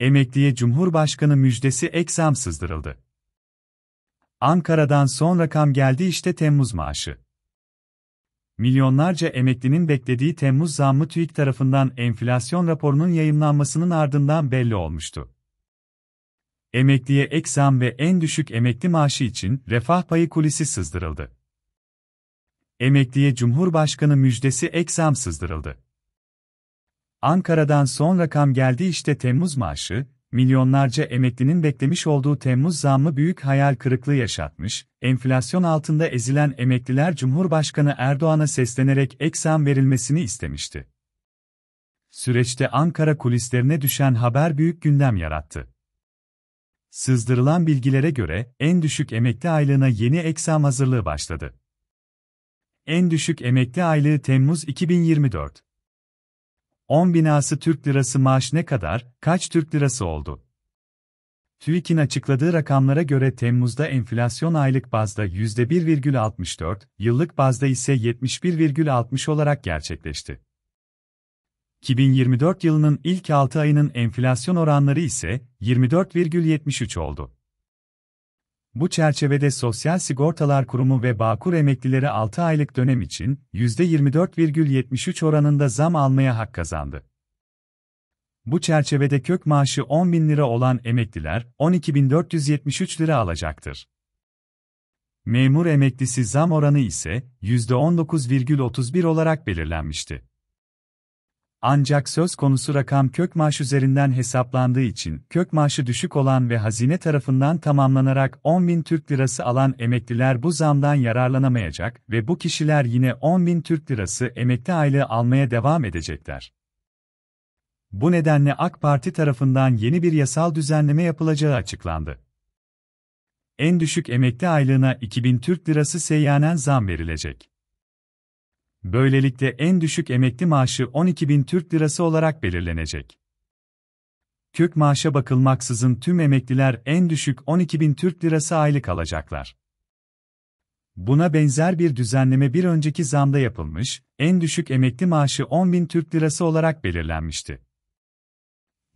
Emekliye Cumhurbaşkanı müjdesi ek zam sızdırıldı. Ankara'dan son rakam geldi işte Temmuz maaşı. Milyonlarca emeklinin beklediği Temmuz zammı TÜİK tarafından enflasyon raporunun yayınlanmasının ardından belli olmuştu. Emekliye ek zam ve en düşük emekli maaşı için refah payı kulisi sızdırıldı. Emekliye Cumhurbaşkanı müjdesi ek zam sızdırıldı. Ankara'dan son rakam geldi işte Temmuz maaşı, milyonlarca emeklinin beklemiş olduğu Temmuz zammı büyük hayal kırıklığı yaşatmış, enflasyon altında ezilen emekliler Cumhurbaşkanı Erdoğan'a seslenerek ek zam verilmesini istemişti. Süreçte Ankara kulislerine düşen haber büyük gündem yarattı. Sızdırılan bilgilere göre en düşük emekli aylığına yeni ek zam hazırlığı başladı. En düşük emekli aylığı Temmuz 2024. 10 binası Türk lirası maaş ne kadar, kaç Türk lirası oldu? TÜİK'in açıkladığı rakamlara göre Temmuz'da enflasyon aylık bazda %1,64, yıllık bazda ise 71,60 olarak gerçekleşti. 2024 yılının ilk 6 ayının enflasyon oranları ise 24,73 oldu. Bu çerçevede Sosyal Sigortalar Kurumu ve Bağkur emeklileri 6 aylık dönem için %24,73 oranında zam almaya hak kazandı. Bu çerçevede kök maaşı 10 bin lira olan emekliler 12.473 lira alacaktır. Memur emeklisi zam oranı ise %19,31 olarak belirlenmişti. Ancak söz konusu rakam kök maaş üzerinden hesaplandığı için kök maaşı düşük olan ve hazine tarafından tamamlanarak 10 bin Türk lirası alan emekliler bu zamdan yararlanamayacak ve bu kişiler yine 10 bin Türk lirası emekli aylığı almaya devam edecekler. Bu nedenle AK Parti tarafından yeni bir yasal düzenleme yapılacağı açıklandı. En düşük emekli aylığına 2000 Türk lirası seyyanen zam verilecek. Böylelikle en düşük emekli maaşı 12 bin Türk lirası olarak belirlenecek. Kök maaşa bakılmaksızın tüm emekliler en düşük 12 bin Türk lirası aylık alacaklar. Buna benzer bir düzenleme bir önceki zamda yapılmış, en düşük emekli maaşı 10 bin Türk lirası olarak belirlenmişti.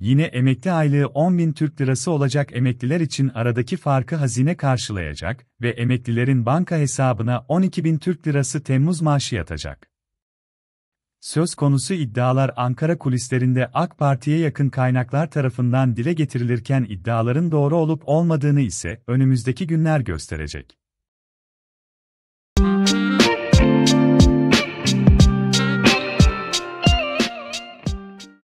Yine emekli aylığı 10 bin Türk Lirası olacak emekliler için aradaki farkı hazine karşılayacak ve emeklilerin banka hesabına 12 bin Türk Lirası Temmuz maaşı yatacak. Söz konusu iddialar Ankara kulislerinde AK Parti'ye yakın kaynaklar tarafından dile getirilirken iddiaların doğru olup olmadığını ise önümüzdeki günler gösterecek.